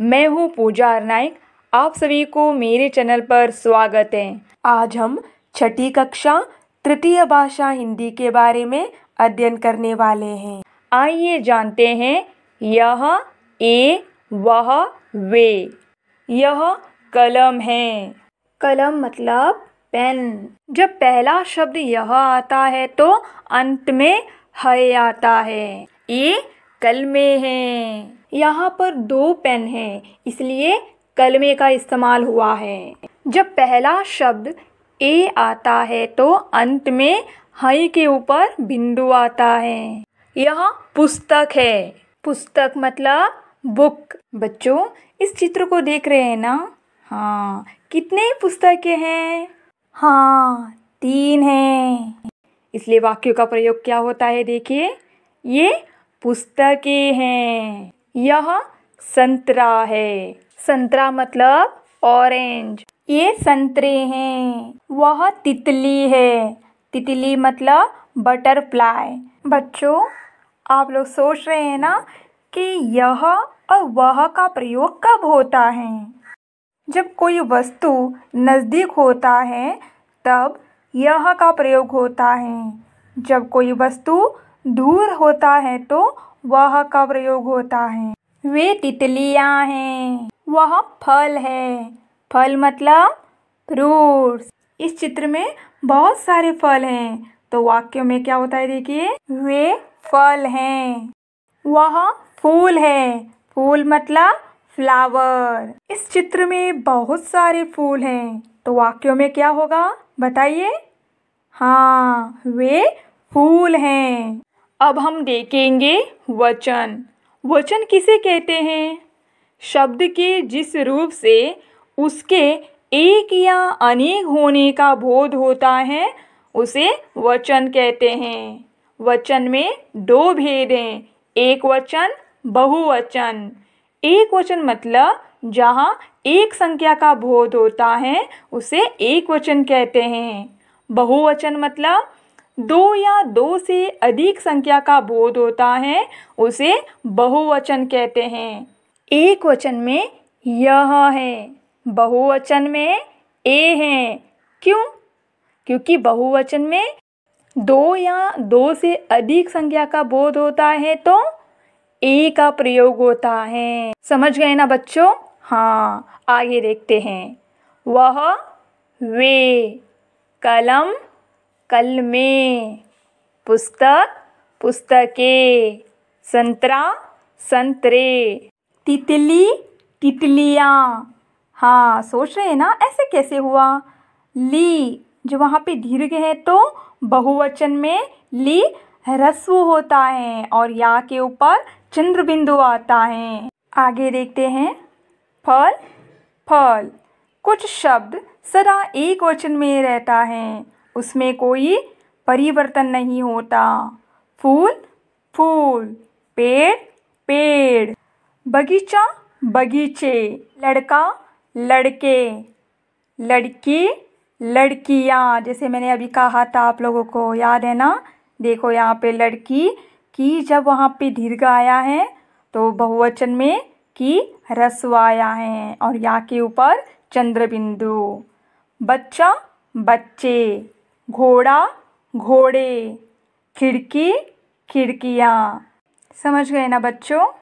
मैं हूं पूजा नाइक आप सभी को मेरे चैनल पर स्वागत है आज हम छठी कक्षा तृतीय भाषा हिंदी के बारे में अध्ययन करने वाले हैं आइए जानते हैं यह ए वह वे यह कलम है कलम मतलब पेन जब पहला शब्द यह आता है तो अंत में है आता है ये कलमे हैं यहाँ पर दो पेन हैं इसलिए कलमे का इस्तेमाल हुआ है जब पहला शब्द ए आता है तो अंत में हई के ऊपर बिंदु आता है यह पुस्तक है पुस्तक मतलब बुक बच्चों इस चित्र को देख रहे हैं ना हाँ कितने पुस्तक हैं हाँ तीन हैं इसलिए वाक्यों का प्रयोग क्या होता है देखिए ये पुस्तकें हैं यह संतरा है संतरा मतलब ऑरेंज ये संतरे हैं वह तितली है तितली मतलब बटरफ्लाई बच्चों आप लोग सोच रहे हैं ना कि यह और वह का प्रयोग कब होता है जब कोई वस्तु नज़दीक होता है तब यह का प्रयोग होता है जब कोई वस्तु दूर होता है तो वह का प्रयोग होता है वे तितलियां हैं वह फल है फल मतलब फ्रूट्स इस चित्र में बहुत सारे फल हैं तो वाक्य में क्या होता है देखिए वे फल हैं वह फूल है फूल मतलब फ्लावर इस चित्र में बहुत सारे फूल हैं तो वाक्यों में क्या होगा बताइए हाँ वे फूल हैं अब हम देखेंगे वचन वचन किसे कहते हैं शब्द के जिस रूप से उसके एक या अनेक होने का बोध होता है उसे वचन कहते हैं वचन में दो भेद हैं एक वचन बहुवचन एक वचन मतलब जहाँ एक संख्या का बोध होता है उसे एक वचन कहते हैं बहुवचन मतलब दो या दो से अधिक संख्या का बोध होता है उसे बहुवचन कहते हैं एक वचन में यह है बहुवचन में ए है क्यों क्योंकि बहुवचन में दो या दो से अधिक संख्या का बोध होता है तो ए का प्रयोग होता है समझ गए ना बच्चों हाँ आगे देखते हैं वह वे कलम कल में पुस्तक पुस्तके संतरा संतरे तितली तितलियाँ हाँ सोच रहे हैं ना ऐसे कैसे हुआ ली जो वहाँ पे दीर्घ है तो बहुवचन में ली रस्व होता है और या के ऊपर चंद्र बिंदु आता है आगे देखते हैं फल फल कुछ शब्द सदा एक वचन में रहता है उसमें कोई परिवर्तन नहीं होता फूल फूल पेड़ पेड़ बगीचा बगीचे लड़का लड़के लड़की लड़कियाँ जैसे मैंने अभी कहा था आप लोगों को याद है ना देखो यहाँ पे लड़की की जब वहाँ पे दीर्घ आया है तो बहुवचन में की रस्व आया है और या के ऊपर चंद्रबिंदु बच्चा बच्चे घोड़ा घोड़े खिड़की खिड़कियाँ समझ गए ना बच्चों